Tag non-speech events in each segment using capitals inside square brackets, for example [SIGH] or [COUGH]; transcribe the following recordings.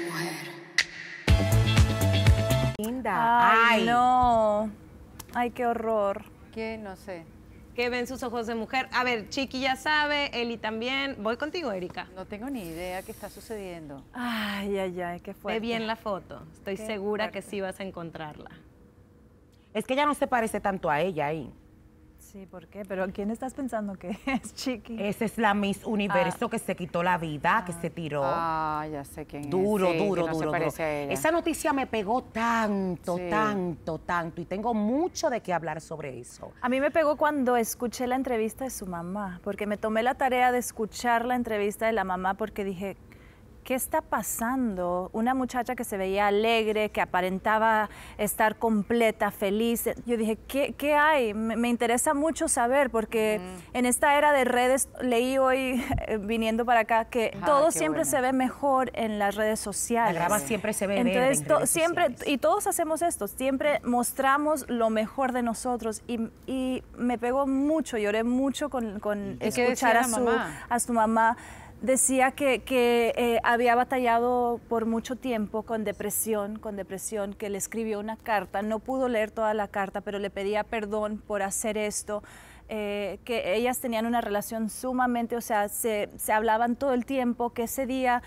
mujer. Linda. Ay, no. Ay, qué horror. Que no sé. ¿Qué ven sus ojos de mujer. A ver, Chiqui ya sabe, Eli también. Voy contigo, Erika. No tengo ni idea qué está sucediendo. Ay, ay, ay, qué fuerte. Ve bien la foto. Estoy segura que sí vas a encontrarla. Es que ya no se parece tanto a ella ahí. Sí, ¿por qué? Pero ¿quién estás pensando que [LAUGHS] es Chiqui? Ese es la Miss Universo ah. que se quitó la vida, que ah. se tiró. Ah, ya sé quién es. duro, duro, duro. Esa noticia me pegó tanto, tanto, tanto. Y tengo mucho de qué hablar sobre eso. A mí me pegó cuando escuché la entrevista de su mamá, porque me tomé la tarea de escuchar la entrevista de la mamá porque dije, ¿qué está pasando? Una muchacha que se veía alegre, que aparentaba estar completa, feliz. Yo dije, ¿qué, hay? Me, interesa mucho saber, porque mm. en esta era de redes, leí hoy, [LAUGHS] eh, viniendo para acá, que ah, todo siempre se ve mejor en las redes sociales. La grama siempre se ve Entonces, siempre, y todos hacemos esto, siempre mostramos lo mejor de nosotros. Y, me pegó mucho, lloré mucho con, escuchar a su, a su mamá decía que, eh, había batallado por mucho tiempo con depresión, con depresión, que le escribió una carta, no pudo leer toda la carta, pero le pedía perdón por hacer esto. Eh, que ellas tenían una relación sumamente, o sea, se, se hablaban todo el tiempo, que ese día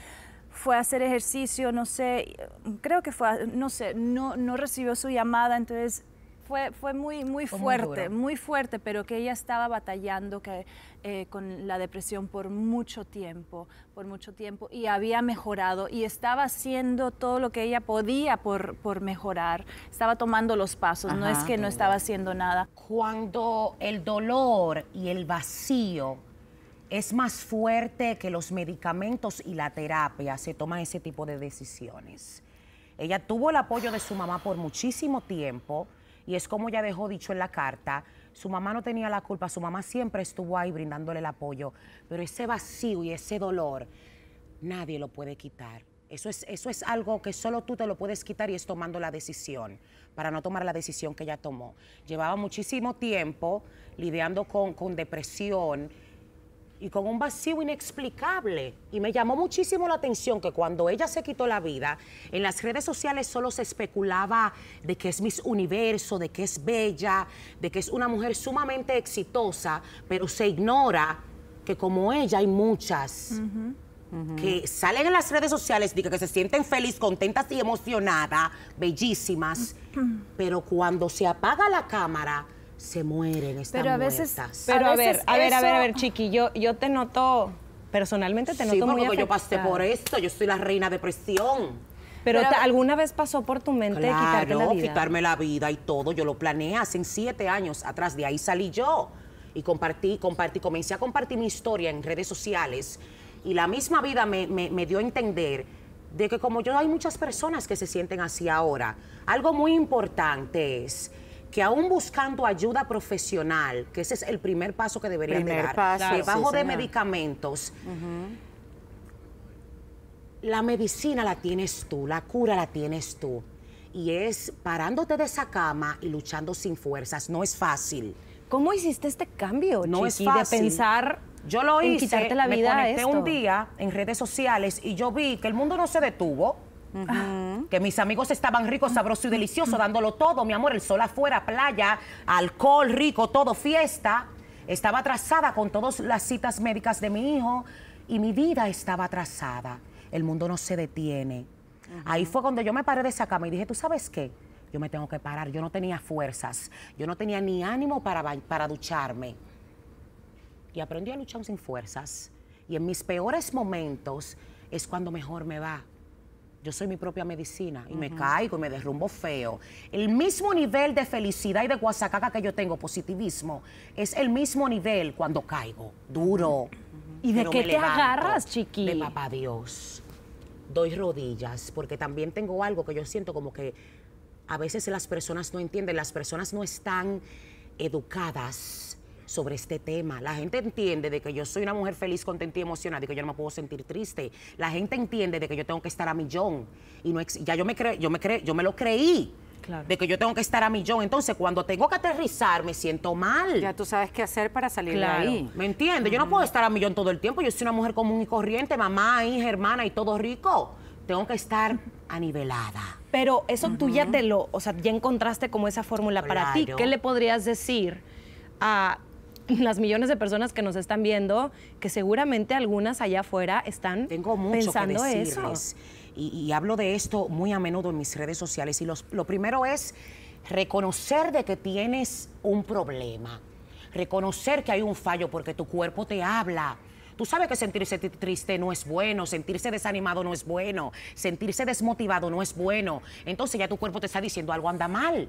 fue a hacer ejercicio, no sé, creo que fue, no sé, no, no recibió su llamada, entonces fue, fue muy, muy fuerte, muy, fuerte, pero que ella estaba batallando que, eh, con la depresión por mucho tiempo, por mucho tiempo, y había mejorado y estaba haciendo todo lo que ella podía por, mejorar, estaba tomando los pasos, no es que no estaba haciendo nada. Cuando el dolor y el vacío es más fuerte que los medicamentos y la terapia, se toman ese tipo de decisiones. Ella tuvo el apoyo de su mamá por muchísimo tiempo, y es como ya dejó dicho en la carta, su mamá no tenía la culpa, su mamá siempre estuvo ahí brindándole el apoyo, pero ese vacío y ese dolor nadie lo puede quitar. Eso es, eso es algo que solo tú te lo puedes quitar y es tomando la decisión, para no tomar la decisión que ella tomó. Llevaba muchísimo tiempo lidiando con, con depresión, y con un vacío inexplicable. Y me llamó muchísimo la atención que cuando ella se quitó la vida, en las redes sociales solo se especulaba de que es Miss Universo, de que es bella, de que es una mujer sumamente exitosa, pero se ignora que como ella hay muchas. que salen en las redes sociales, digo, que se sienten felices, contentas y emocionadas, bellísimas, mm. pero cuando se apaga la cámara, se mueren, están pero a veces, Pero a, ver, a ver, a ver, a ver, Chiqui, yo, yo te noto, personalmente te noto sí, muy yo pasé por esto, yo soy la reina de presión. Pero, alguna vez pasó por tu mente la vida. quitarme la vida y todo. Yo lo planeé hace siete años atrás. De ahí salí yo y compartí, compartí, comencé a compartir mi historia en redes sociales. Y la misma vida me, me dio a entender de que como yo hay muchas personas que se sienten así ahora, algo muy importante es que aún buscando ayuda profesional, que ese es el primer paso que debería dar, paso, debajo de medicamentos, la medicina la tienes tú, la cura la tienes tú. Y es parándote de esa cama y luchando sin fuerzas. No es fácil. ¿Cómo hiciste este cambio, no es fácil. de pensar yo lo hice, quitarte la vida me conecté un día en redes sociales y yo vi que el mundo no se detuvo. Que mis amigos estaban ricos, sabrosos y deliciosos, dándolo todo, mi amor, el sol afuera, playa, alcohol rico, todo, fiesta. Estaba atrasada con todas las citas médicas de mi hijo y mi vida estaba atrasada. El mundo no se detiene. Ahí fue cuando yo me paré de esa cama y dije, ¿tú sabes qué? Yo me tengo que parar. Yo no tenía fuerzas. Yo no tenía ni ánimo para, para ducharme. Y aprendí a luchar sin fuerzas. Y en mis peores momentos es cuando mejor me va yo soy mi propia medicina y me caigo y me derrumbo feo. El mismo nivel de felicidad y de guasacaca que yo tengo, positivismo, es el mismo nivel cuando caigo, duro. ¿Y de qué te agarras, Chiqui? De papá Dios. Doy rodillas, porque también tengo algo que yo siento como que a veces las personas no entienden, las personas no están educadas sobre este tema. La gente entiende de que yo soy una mujer feliz, contenta y emocionada y que yo no me puedo sentir triste. La gente entiende de que yo tengo que estar a millón y no ya yo me yo me yo me lo creí. Claro. de que yo tengo que estar a millón. Entonces, cuando tengo que aterrizar, me siento mal. Ya tú sabes qué hacer para salir de ahí. ¿Me entiendes? Yo no puedo estar a millón todo el tiempo. Yo soy una mujer común y corriente, mamá, hija, hermana y todo rico. Tengo que estar nivelada Pero eso tú ya te lo, o sea, ya encontraste como esa fórmula para ti. ¿Qué le podrías decir a [LAUGHS] las millones de personas que nos están viendo, que seguramente algunas allá afuera están pensando eso. Y, hablo de esto muy a menudo en mis redes sociales. Y lo primero es reconocer de que tienes un problema, reconocer que hay un fallo porque tu cuerpo te habla. Tú sabes que sentirse triste no es bueno, sentirse desanimado no es bueno, sentirse desmotivado no es bueno. Entonces ya tu cuerpo te está diciendo algo anda mal.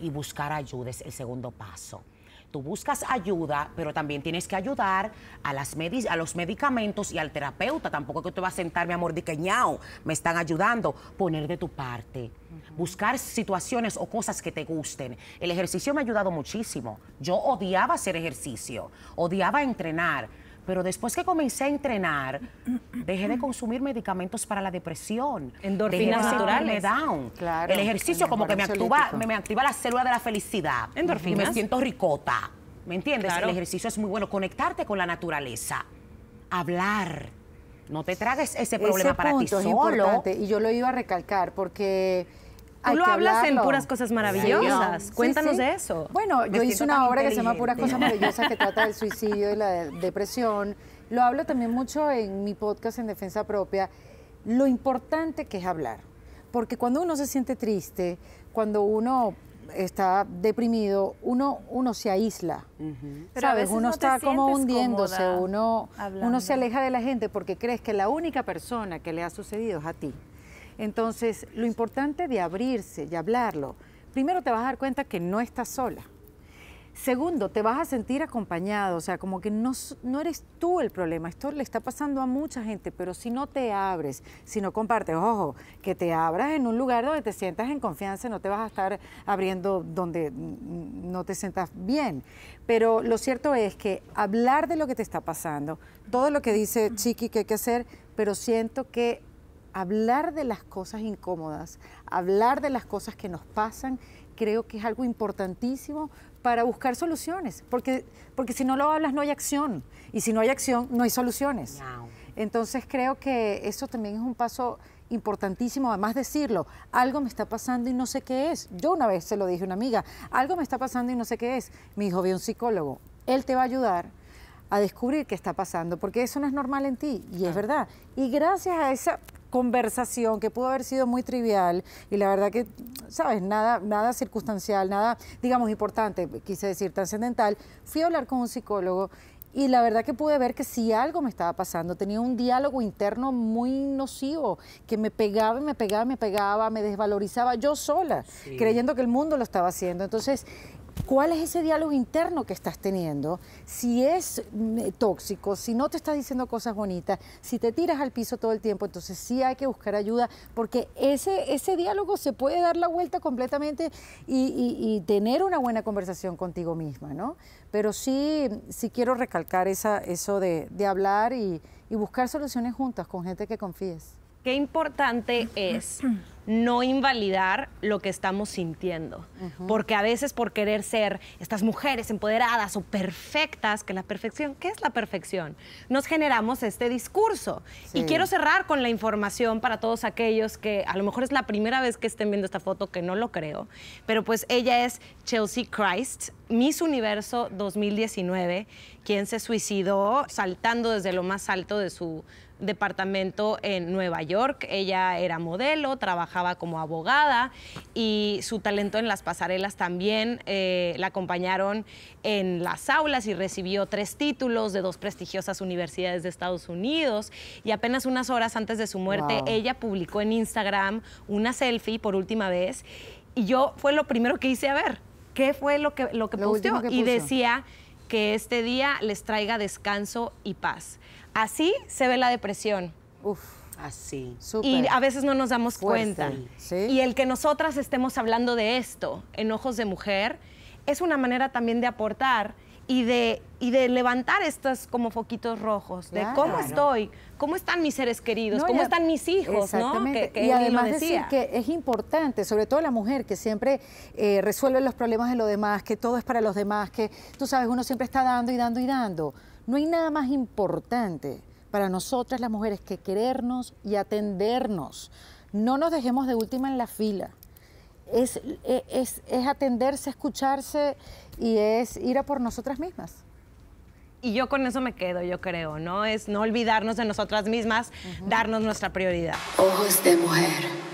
Y buscar ayuda es el segundo paso tú buscas ayuda, pero también tienes que ayudar a, las a los medicamentos y al terapeuta. Tampoco que te vas a sentarme a amor, me están ayudando. Poner de tu parte, buscar situaciones o cosas que te gusten. El ejercicio me ha ayudado muchísimo. Yo odiaba hacer ejercicio, odiaba entrenar pero después que comencé a entrenar, dejé de consumir medicamentos para la depresión. Endorfinas naturales. el ejercicio como que me activa, me, activa la célula de la felicidad. Endorfinas. Y me siento ricota. ¿Me entiendes? El ejercicio es muy bueno. Conectarte con la naturaleza. Hablar. No te tragues ese problema para ti solo. Es importante, y yo lo iba a recalcar porque Tú lo hablas en puras cosas maravillosas. Cuéntanos de eso. Bueno, yo hice una obra que se llama Puras cosas maravillosas que trata del [LAUGHS] suicidio y la depresión. Lo hablo también mucho en mi podcast en defensa propia. Lo importante que es hablar, porque cuando uno se siente triste, cuando uno está deprimido, uno, uno se aísla. Pero uno está como hundiéndose, uno, uno se aleja de la gente porque crees que la única persona que le ha sucedido es a ti. Entonces, lo importante de abrirse, y hablarlo, primero te vas a dar cuenta que no estás sola. Segundo, te vas a sentir acompañado, o sea, como que no, no, eres tú el problema, esto le está pasando a mucha gente, pero si no te abres, si no compartes, ojo, que te abras en un lugar donde te sientas en confianza, no te vas a estar abriendo donde no te sientas bien. Pero lo cierto es que hablar de lo que te está pasando, todo lo que dice Chiqui que hay que hacer, pero siento que hablar de las cosas incómodas, hablar de las cosas que nos pasan, creo que es algo importantísimo para buscar soluciones, porque, porque si no lo hablas no hay acción, y si no hay acción no hay soluciones. Entonces creo que eso también es un paso importantísimo, además decirlo, algo me está pasando y no sé qué es. Yo una vez se lo dije a una amiga, algo me está pasando y no sé qué es. Mi hijo ve un psicólogo, él te va a ayudar, a descubrir qué está pasando, porque eso no es normal en ti, y es verdad. Y gracias a esa conversación que pudo haber sido muy trivial y la verdad que, sabes, nada, nada circunstancial, nada, digamos, importante, quise decir, trascendental, fui a hablar con un psicólogo y la verdad que pude ver que si algo me estaba pasando, tenía un diálogo interno muy nocivo, que me pegaba y me pegaba, me pegaba, me desvalorizaba yo sola, creyendo que el mundo lo estaba haciendo. Entonces, ¿Cuál es ese diálogo interno que estás teniendo? Si es mm, tóxico, si no te estás diciendo cosas bonitas, si te tiras al piso todo el tiempo, entonces sí hay que buscar ayuda, porque ese, ese diálogo se puede dar la vuelta completamente y, tener una buena conversación contigo misma, ¿no? Pero sí, sí quiero recalcar esa, eso de, hablar y buscar soluciones juntas con gente que confíes qué importante es no invalidar lo que estamos sintiendo. Porque a veces por querer ser estas mujeres empoderadas o perfectas, que la perfección, ¿qué es la perfección? Nos generamos este discurso. Y quiero cerrar con la información para todos aquellos que a lo mejor es la primera vez que estén viendo esta foto, que no lo creo, pero pues ella es Chelsea Christ, Miss Universo 2019, quien se suicidó saltando desde lo más alto de su departamento en Nueva York. Ella era modelo, trabajaba como abogada y su talento en las pasarelas también eh, la acompañaron en las aulas y recibió tres títulos de dos prestigiosas universidades de Estados Unidos. Y apenas unas horas antes de su muerte, ella publicó en Instagram una selfie por última vez y yo fue lo primero que hice a ver. ¿Qué fue lo que, lo que y decía, que este día les traiga descanso y paz. Así se ve la depresión. Uf. Así. Y a veces no nos damos cuenta. ¿Sí? Y el que nosotras estemos hablando de esto en ojos de mujer es una manera también de aportar y de, y de levantar estos como foquitos rojos, de cómo estoy, ¿Cómo están mis seres queridos? ¿Cómo están mis hijos? ¿no? Que, y además decía. que es importante, sobre todo la mujer, que siempre eh, resuelve los problemas de los demás, que todo es para los demás, que tú sabes, uno siempre está dando y dando y dando. No hay nada más importante para nosotras las mujeres que querernos y atendernos. No nos dejemos de última en la fila. Es, e, es atenderse, escucharse y es ir a por nosotras mismas y yo con eso me quedo, yo creo, ¿no? Es no olvidarnos de nosotras mismas, darnos nuestra prioridad. Ojos de mujer.